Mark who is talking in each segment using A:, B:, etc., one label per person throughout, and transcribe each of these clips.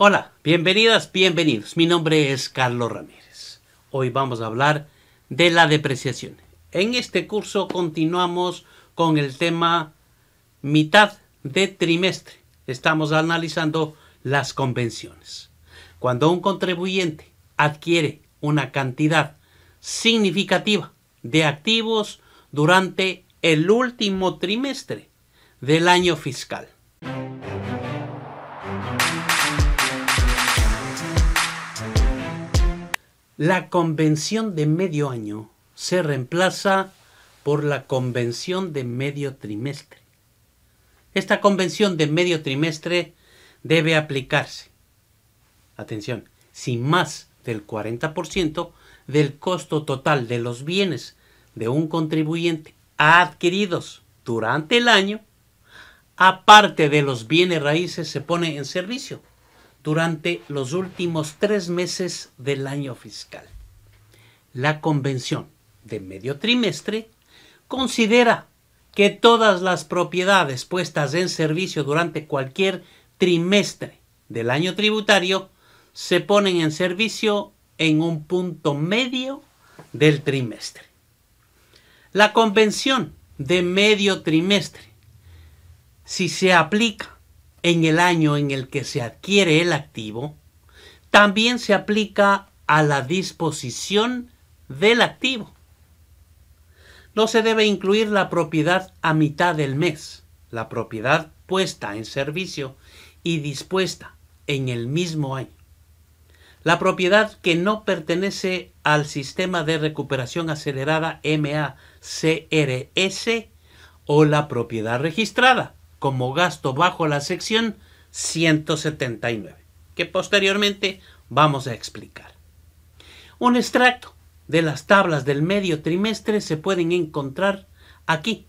A: Hola, bienvenidas, bienvenidos. Mi nombre es Carlos Ramírez. Hoy vamos a hablar de la depreciación. En este curso continuamos con el tema mitad de trimestre. Estamos analizando las convenciones. Cuando un contribuyente adquiere una cantidad significativa de activos durante el último trimestre del año fiscal La convención de medio año se reemplaza por la convención de medio trimestre. Esta convención de medio trimestre debe aplicarse, atención, sin más del 40% del costo total de los bienes de un contribuyente adquiridos durante el año, aparte de los bienes raíces se pone en servicio durante los últimos tres meses del año fiscal. La convención de medio trimestre considera que todas las propiedades puestas en servicio durante cualquier trimestre del año tributario se ponen en servicio en un punto medio del trimestre. La convención de medio trimestre, si se aplica en el año en el que se adquiere el activo, también se aplica a la disposición del activo. No se debe incluir la propiedad a mitad del mes, la propiedad puesta en servicio y dispuesta en el mismo año. La propiedad que no pertenece al sistema de recuperación acelerada MACRS o la propiedad registrada, como gasto bajo la sección 179, que posteriormente vamos a explicar. Un extracto de las tablas del medio trimestre se pueden encontrar aquí,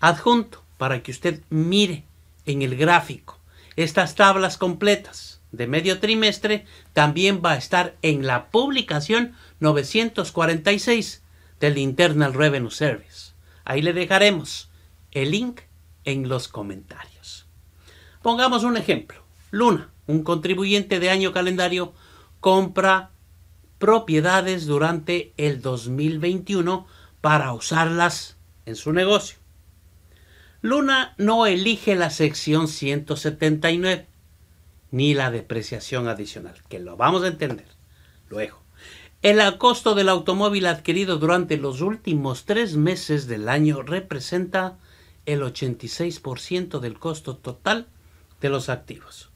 A: adjunto, para que usted mire en el gráfico. Estas tablas completas de medio trimestre también va a estar en la publicación 946 del Internal Revenue Service. Ahí le dejaremos el link en los comentarios. Pongamos un ejemplo. Luna, un contribuyente de año calendario, compra propiedades durante el 2021 para usarlas en su negocio. Luna no elige la sección 179 ni la depreciación adicional, que lo vamos a entender luego. El costo del automóvil adquirido durante los últimos tres meses del año representa el 86% del costo total de los activos,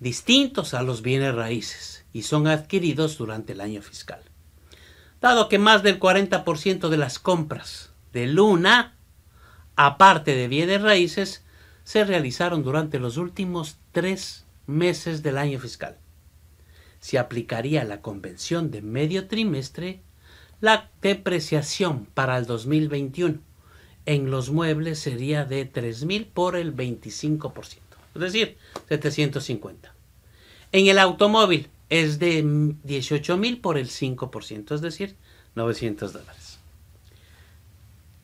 A: distintos a los bienes raíces y son adquiridos durante el año fiscal. Dado que más del 40% de las compras de Luna, aparte de bienes raíces, se realizaron durante los últimos tres meses del año fiscal. Se aplicaría la convención de medio trimestre la depreciación para el 2021 en los muebles sería de 3.000 por el 25%, es decir, 750. En el automóvil es de 18.000 por el 5%, es decir, 900 dólares.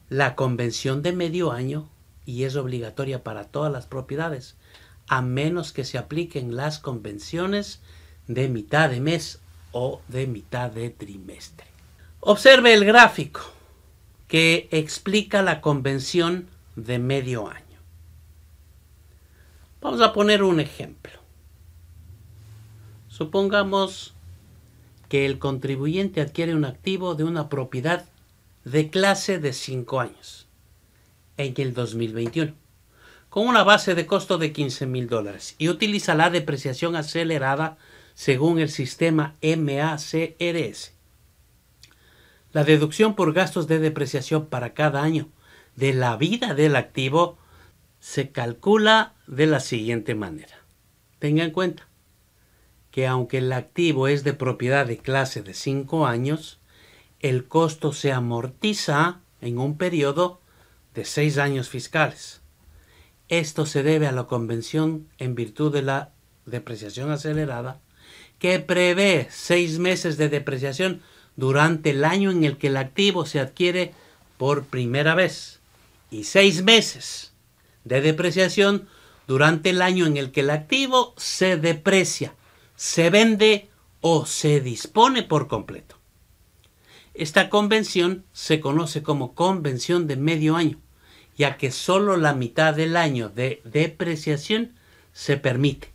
A: La convención de medio año, y es obligatoria para todas las propiedades, a menos que se apliquen las convenciones de mitad de mes o de mitad de trimestre. Observe el gráfico que explica la convención de medio año. Vamos a poner un ejemplo. Supongamos que el contribuyente adquiere un activo de una propiedad de clase de 5 años en el 2021 con una base de costo de 15 mil dólares y utiliza la depreciación acelerada según el sistema MACRS la deducción por gastos de depreciación para cada año de la vida del activo se calcula de la siguiente manera. Tenga en cuenta que aunque el activo es de propiedad de clase de 5 años, el costo se amortiza en un periodo de 6 años fiscales. Esto se debe a la convención en virtud de la depreciación acelerada que prevé 6 meses de depreciación durante el año en el que el activo se adquiere por primera vez y seis meses de depreciación durante el año en el que el activo se deprecia, se vende o se dispone por completo. Esta convención se conoce como convención de medio año, ya que solo la mitad del año de depreciación se permite,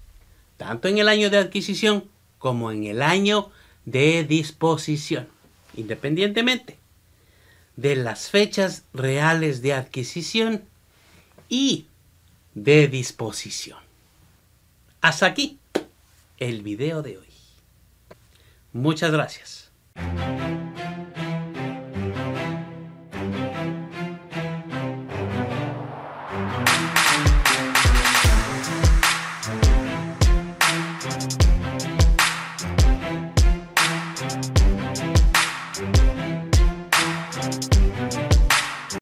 A: tanto en el año de adquisición como en el año de disposición, independientemente de las fechas reales de adquisición y de disposición. Hasta aquí el video de hoy. Muchas gracias.